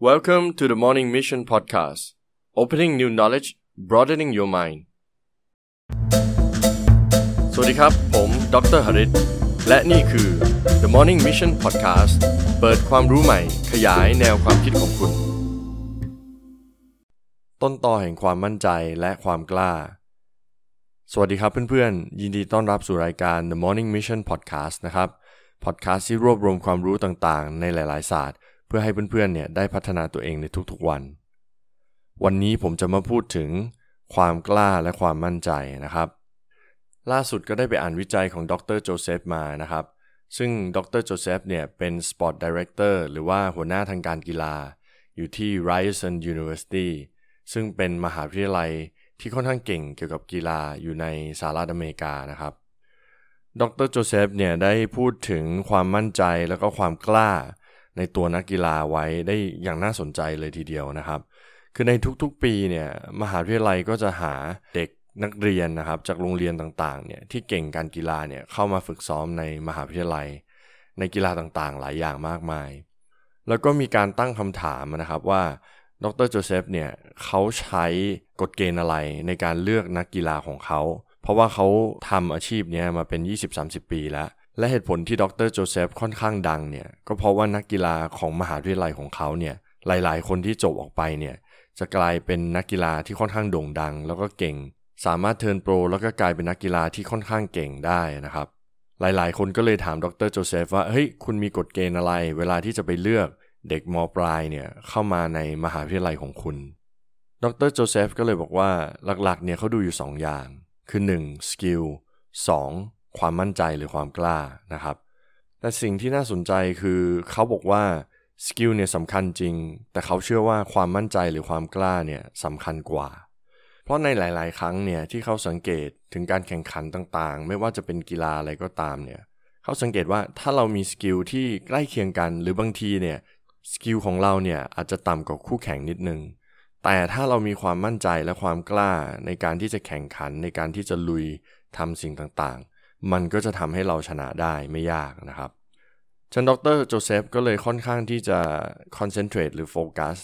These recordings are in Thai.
Welcome to the Morning Mission Podcast. Opening new knowledge, broadening your mind. สวัสดีครับ ผม ดรหริตและนี่คือ The Morning Mission Podcast เปิดความรู้ใหม่ขยายแนวความคิดของคุณ ต้นตอแห่งความมั่นใจและความกล้า สวัสดีครับเพื่อนๆ ยินดีต้อนรับสู่รายการ The Morning Mission Podcast นะครับ พอดแคสต์ที่รวบรวมความรู้ต่างๆ ในหลายๆศาสตร์เพื่อให้เพื่อนๆเนี่ยได้พัฒนาตัวเองในทุกๆวัน วันนี้ผมจะมาพูดถึงความกล้าและความมั่นใจนะครับ ล่าสุดก็ได้ไปอ่านวิจัยของดรโจเซฟมานะครับ ซึ่งดรโจเซฟเนี่ยเป็นสปอร์ตดีเรกเตอร์หรือว่าหัวหน้าทางการกีฬา อยู่ที่ Ryerson University ซึ่งเป็นมหาวิทยาลัยที่ค่อนข้างเก่งเกี่ยวกับกีฬาอยู่ในสหรัฐอเมริกานะครับ ดรโจเซฟเนี่ยได้พูดถึงความมั่นใจแล้วก็ความกล้าในตัวนักกีฬาไว้ได้อย่างน่าสนใจเลยทีเดียวนะครับ คือในทุกๆปีเนี่ยมหาวิทยาลัยก็จะหาเด็กนักเรียนนะครับจากโรงเรียนต่างๆเนี่ยที่เก่งการกีฬาเนี่ยเข้ามาฝึกซ้อมในมหาวิทยาลัย ในกีฬาต่างๆ หลายอย่างมากมาย แล้วก็มีการตั้งคำถามนะครับว่าดรโจเซฟเนี่ยเขาใช้กฎเกณฑ์อะไรในการเลือกนักกีฬาของเขา เพราะว่าเขาทำอาชีพนี้มาเป็น 20-30ปีแล้วและเหตุผลที่ดรโจเซฟค่อนข้างดังเนี่ยก็เพราะว่านักกีฬาของมหาวิทยาลัยของเขาเนี่ยหลายๆคนที่จบออกไปเนี่ยจะกลายเป็นนักกีฬาที่ค่อนข้างโด่งดังแล้วก็เก่ง สามารถเทิร์นโปรแล้วก็กลายเป็นนักกีฬาที่ค่อนข้างเก่งได้นะครับ หลายๆคนก็เลยถามดรโจเซฟว่าเฮ้ยคุณมีกฎเกณฑ์อะไรเวลาที่จะไปเลือกเด็กมปลายเนี่ยเข้ามาในมหาวิทยาลัยของคุณ ดรโจเซฟก็เลยบอกว่าหลักๆเนี่ยเขาดูอยู่ 2 อย่าง คือ 1. สกิล 2. ความมั่นใจหรือความกล้านะครับแต่สิ่งที่น่าสนใจคือเขาบอกว่าสกิลเนี่ยสำคัญจริง แต่เขาเชื่อว่าความมั่นใจหรือความกล้าเนี่ยสำคัญกว่า เพราะในหลาย ๆ ครั้งเนี่ยที่เขาสังเกตถึงการแข่งขันต่าง ๆ ไม่ว่าจะเป็นกีฬาอะไรก็ตามเนี่ย เขาสังเกตว่าถ้าเรามีสกิลที่ใกล้เคียงกันหรือบางทีเนี่ยสกิลของเราเนี่ยอาจจะต่ำกว่าคู่แข่งนิดนึง แต่ถ้าเรามีความมั่นใจและความกล้า ในการที่จะแข่งขันในการที่จะลุยทำสิ่งต่าง ๆมันก็จะทำให้เราชนะได้ไม่ยากนะครับ ฉันดรโจเซฟก็เลยค่อนข้างที่จะคอนเซนเทรตหรือโฟกัส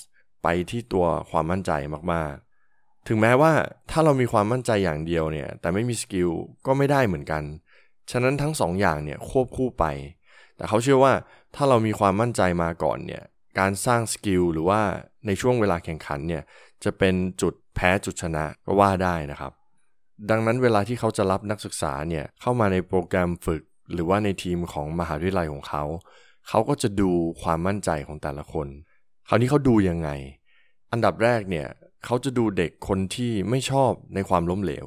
ไปที่ตัวความมั่นใจมากๆ ถึงแม้ว่าถ้าเรามีความมั่นใจอย่างเดียวเนี่ย แต่ไม่มีสกิลก็ไม่ได้เหมือนกัน ฉะนั้นทั้งสองอย่างเนี่ยควบคู่ไป แต่เขาเชื่อว่าถ้าเรามีความมั่นใจมาก่อนเนี่ยการสร้างสกิลหรือว่าในช่วงเวลาแข่งขันเนี่ยจะเป็นจุดแพ้จุดชนะก็ว่าได้นะครับดังนั้นเวลาที่เขาจะรับนักศึกษาเนี่ยเข้ามาในโปรแกรมฝึกหรือว่าในทีมของมหาวิทยาลัยของเขา เขาก็จะดูความมั่นใจของแต่ละคนคราวนี้เขาดูยังไง อันดับแรกเนี่ยเขาจะดูเด็กคนที่ไม่ชอบในความล้มเหลว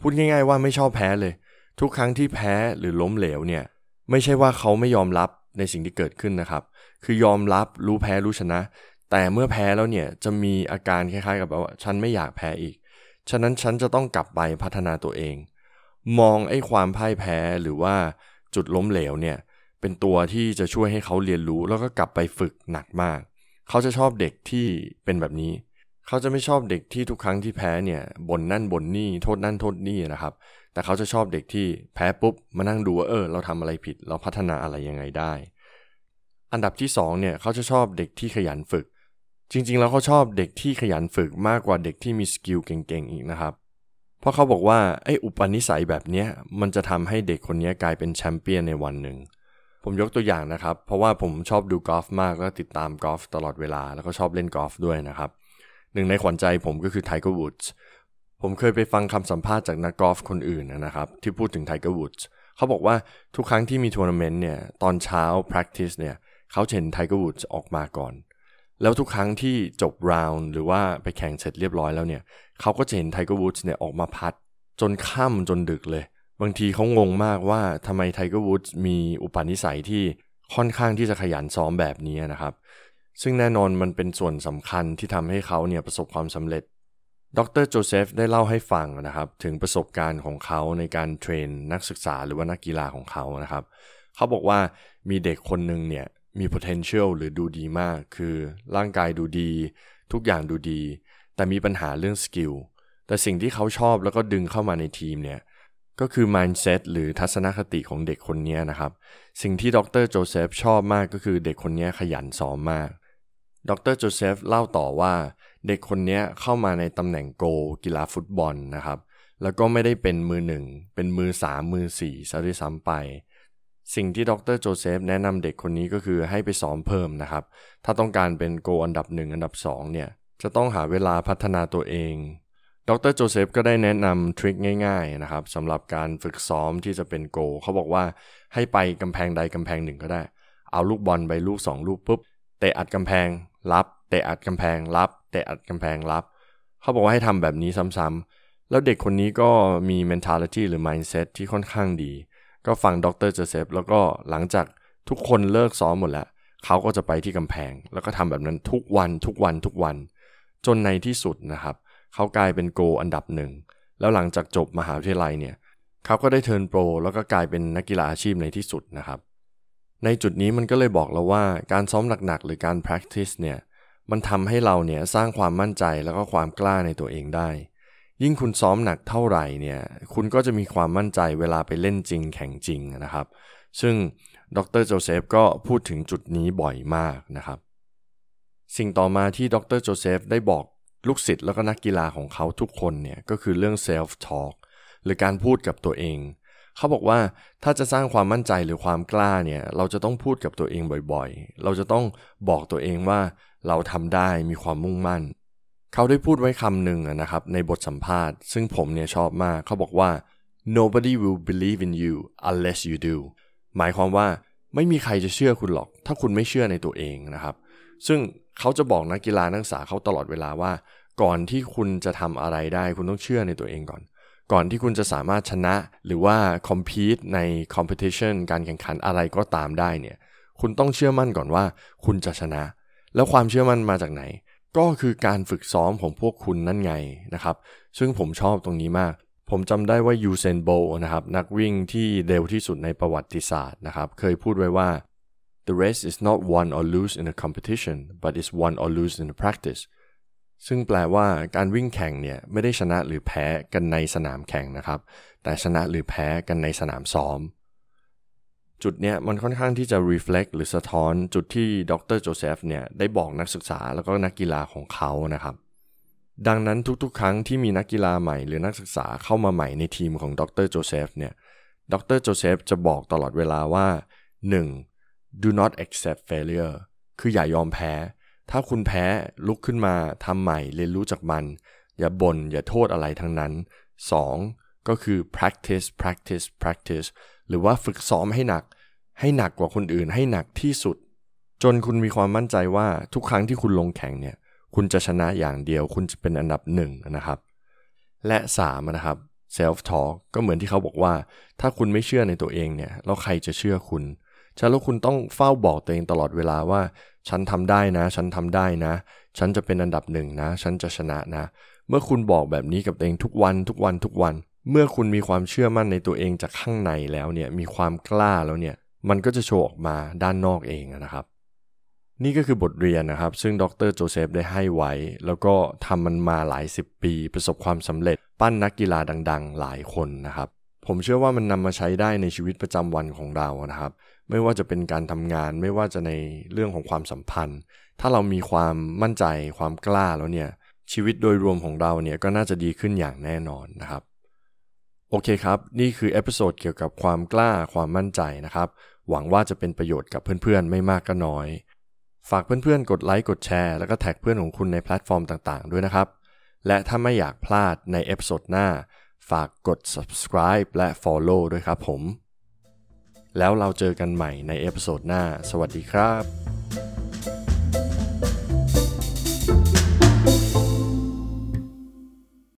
พูดง่ายๆว่าไม่ชอบแพ้เลย ทุกครั้งที่แพ้หรือล้มเหลวเนี่ยไม่ใช่ว่าเขาไม่ยอมรับในสิ่งที่เกิดขึ้นนะครับ คือยอมรับรู้แพ้รู้ชนะ แต่เมื่อแพ้แล้วเนี่ยจะมีอาการคล้ายๆ กับว่าฉันไม่อยากแพ้อีกฉะนั้นฉันจะต้องกลับไปพัฒนาตัวเอง มองไอ้ความพ่ายแพ้หรือว่าจุดล้มเหลวเนี่ยเป็นตัวที่จะช่วยให้เขาเรียนรู้แล้วก็กลับไปฝึกหนักมากเขาจะชอบเด็กที่เป็นแบบนี้เขาจะไม่ชอบเด็กที่ทุกครั้งที่แพ้เนี่ยบ่นนั่นบ่นนี่โทษนั่นโทษนี่นะครับ แต่เขาจะชอบเด็กที่แพ้ปุ๊บมานั่งดูว่าเออเราทำอะไรผิดเราพัฒนาอะไรยังไงได้ อันดับที่2เนี่ยเขาจะชอบเด็กที่ขยันฝึกเจริงๆ แล้วเขาชอบเด็กที่ขยันฝึกมากกว่าเด็กที่มีสกิลเก่งๆอีกนะครับ เพราะเขาบอกว่าไอ้อุปนิสัยแบบเนี้ยมันจะทำให้เด็กคนนี้กลายเป็นแชมเปี้ยนในวันหนึ่ง ผมยกตัวอย่างนะครับ เพราะว่าผมชอบดูกอล์ฟมากแล้วติดตามกอล์ฟตลอดเวลาแล้วก็ชอบเล่นกอล์ฟด้วยนะครับ หนึ่งในขวัญใจผมก็คือไทเกอร์วูดส์ ผมเคยไปฟังคำสัมภาษณ์จากนักกอล์ฟคนอื่นนะครับที่พูดถึงไทเกอร์วูดส์เขาบอกว่าทุกครั้งที่มีทัวร์นาเมนต์เนี่ยตอนเช้า practice เนี่ยเขาเห็นไทเกอร์วูดส์ออกมาก่อนแล้วทุกครั้งที่จบราวน์หรือว่าไปแข่งเสร็จเรียบร้อยแล้วเนี่ย เขาก็จะเห็นไทเกอร์วูดส์เนี่ย ออกมาพัด จนค่ำจนดึกเลย บางทีเขางงมากว่าทำไมไทเกอร์วูดส์มีอุปนิสัยที่ค่อนข้างที่จะขยันซ้อมแบบนี้นะครับ ซึ่งแน่นอนมันเป็นส่วนสำคัญที่ทำให้เขาเนี่ย ประสบความสำเร็จ ดรโจเซฟได้เล่าให้ฟังนะครับถึงประสบการณ์ของเขาในการเทรนนักศึกษาหรือว่านักกีฬาของเขานะครับ เขาบอกว่ามีเด็กคนหนึ่งเนี่ยมี potential หรือดูดีมาก คือร่างกายดูดี ทุกอย่างดูดี แต่มีปัญหาเรื่องสกิลแต่สิ่งที่เขาชอบแล้วก็ดึงเข้ามาในทีมเนี่ย ก็คือ mindset หรือทัศนคติของเด็กคนนี้นะครับ สิ่งที่ดรโจเซฟชอบมากก็คือเด็กคนนี้ขยันซ้อมมาก ดรโจเซฟเล่าต่อว่าเด็กคนนี้เข้ามาในตำแหน่งโกกีฬาฟุตบอลนะครับ แล้วก็ไม่ได้เป็นมือหนึ่งเป็นมือสามมือสี่ซะด้วยซ้ำไปสิ่งที่ดรโจเซฟแนะนำเด็กคนนี้ก็คือให้ไปสอนเพิ่มนะครับ ถ้าต้องการเป็นโกอันดับ 1 อันดับ 2 เนี่ย จะต้องหาเวลาพัฒนาตัวเองดรโจเซฟก็ได้แนะนำทริคง่าย ๆ นะครับสำหรับการฝึกซ้อมที่จะเป็นโกเขาบอกว่าให้ไปกำแพงใดกำแพงหนึ่งก็ได้ เอาลูกบอลไปลูก 2 ลูกปุ๊บเตะอัดกำแพงรับเตะอัดกำแพงรับเตะอัดกำแพงรับ เขาบอกว่าให้ทำแบบนี้ซ้ำๆแล้วเด็กคนนี้ก็มี mentality หรือ mindset ที่ค่อนข้างดีก็ฟังดรเจเซฟแล้วก็หลังจากทุกคนเลิกซ้อมหมดแล้วเขาก็จะไปที่กำแพง แล้วก็ทำแบบนั้นทุกวัน ทุกวันทุกวัน จนในที่สุดนะครับ เขากลายเป็นโก อันดับหนึ่ง แล้วหลังจากจบมหาวิทยาลัยเนี่ยเขาก็ได้เทิร์นโปรแล้วก็กลายเป็นนักกีฬาอาชีพในที่สุดนะครับ ในจุดนี้มันก็เลยบอกเราว่าการซ้อมหนักๆหรือการ practice เนี่ยมันทำให้เราเนี่ยสร้างความมั่นใจแล้วก็ความกล้าในตัวเองได้ยิ่งคุณซ้อมหนักเท่าไหร่เนี่ย คุณก็จะมีความมั่นใจเวลาไปเล่นจริงแข่งจริงนะครับ ซึ่งดรโจเซฟก็พูดถึงจุดนี้บ่อยมากนะครับ สิ่งต่อมาที่ดรโจเซฟได้บอกลูกศิษย์แล้วก็นักกีฬาของเขาทุกคนเนี่ยก็คือเรื่อง self talk หรือการพูดกับตัวเอง เขาบอกว่าถ้าจะสร้างความมั่นใจหรือความกล้าเนี่ยเราจะต้องพูดกับตัวเองบ่อยๆ เราจะต้องบอกตัวเองว่าเราทำได้มีความมุ่งมั่นเขาได้พูดไว้คำหนึ่งนะครับ ในบทสัมภาษณ์ ซึ่งผมเนี่ยชอบมากเขาบอกว่า nobody will believe in you unless you do หมายความว่าไม่มีใครจะเชื่อคุณหรอก ถ้าคุณไม่เชื่อในตัวเองนะครับ ซึ่งเขาจะบอกนักกีฬานักศึกษาเขาตลอดเวลาว่า ก่อนที่คุณจะทำอะไรได้คุณต้องเชื่อในตัวเองก่อน ก่อนที่คุณจะสามารถชนะหรือว่า compete ใน competition การแข่งขันอะไรก็ตามได้เนี่ยคุณต้องเชื่อมั่นก่อนว่า คุณจะชนะ แล้วความเชื่อมั่นมาจากไหนก็คือการฝึกซ้อมของพวกคุณนั่นไงนะครับซึ่งผมชอบตรงนี้มาก ผมจำได้ว่ายูเซนโบนะครับนักวิ่งที่เร็วที่สุดในประวัติศาสตร์นะครับเคยพูดไว้ว่า the race is not won or lose in a competition but is won or lose in a practice ซึ่งแปลว่าการวิ่งแข่งเนี่ย ไม่ได้ชนะหรือแพ้กันในสนามแข่งนะครับ แต่ชนะหรือแพ้กันในสนามซ้อมจุดเนี้ยมันค่อนข้างที่จะ reflect หรือสะท้อนจุดที่ดรโจเซฟเนี่ยได้บอกนักศึกษาแล้วก็นักกีฬาของเขานะครับ ดังนั้นทุกๆครั้งที่มีนักกีฬาใหม่หรือนักศึกษาเข้ามาใหม่ในทีมของดรโจเซฟเนี่ยดรโจเซฟจะบอกตลอดเวลาว่า 1. do not accept failure คืออย่ายอมแพ้ ถ้าคุณแพ้ลุกขึ้นมาทำใหม่เรียนรู้จากมัน อย่าบน่นอย่าโทษอะไรทั้งนั้น 2. ก็คือ practice practice practice หรือว่าฝึกซ้อมให้หนัก ให้หนักกว่าคนอื่นให้หนักที่สุด จนคุณมีความมั่นใจว่าทุกครั้งที่คุณลงแข่งเนี่ย คุณจะชนะอย่างเดียว คุณจะเป็นอันดับหนึ่งนะครับ และ3นะครับ self talk ก็เหมือนที่เขาบอกว่า ถ้าคุณไม่เชื่อในตัวเองเนี่ย แล้วใครจะเชื่อคุณ ฉะนั้นคุณต้องเฝ้าบอกตัวเองตลอดเวลาว่า ฉันทำได้นะ ฉันทำได้นะ ฉันจะเป็นอันดับหนึ่งนะ ฉันจะชนะนะ เมื่อคุณบอกแบบนี้กับตัวเองทุกวันทุกวันทุกวันเมื่อคุณมีความเชื่อมั่นในตัวเองจากข้างในแล้วเนี่ย มีความกล้าแล้วเนี่ย มันก็จะโชว์ออกมาด้านนอกเองนะครับ นี่ก็คือบทเรียนนะครับ ซึ่งดรโจเซฟได้ให้ไว้ แล้วก็ทำมันมาหลาย 10 ปี ประสบความสำเร็จ ปั้นนักกีฬาดังๆ หลายคนนะครับ ผมเชื่อว่ามันนำมาใช้ได้ในชีวิตประจำวันของเรานะครับ ไม่ว่าจะเป็นการทำงาน ไม่ว่าจะในเรื่องของความสัมพันธ์ ถ้าเรามีความมั่นใจ ความกล้าแล้วเนี่ย ชีวิตโดยรวมของเราเนี่ยก็น่าจะดีขึ้นอย่างแน่นอนนะครับโอเคครับ นี่คือเอพิโซดเกี่ยวกับความกล้าความมั่นใจนะครับ หวังว่าจะเป็นประโยชน์กับเพื่อนๆ ไม่มากก็น้อย ฝากเพื่อนๆ กดไลค์กดแชร์แล้วก็แท็กเพื่อนของคุณในแพลตฟอร์มต่างๆ ด้วยนะครับ และถ้าไม่อยากพลาดในเอพิโซดหน้า ฝากกด subscribe และ follow ด้วยครับผม แล้วเราเจอกันใหม่ในเอพิโซดหน้า สวัสดีครับ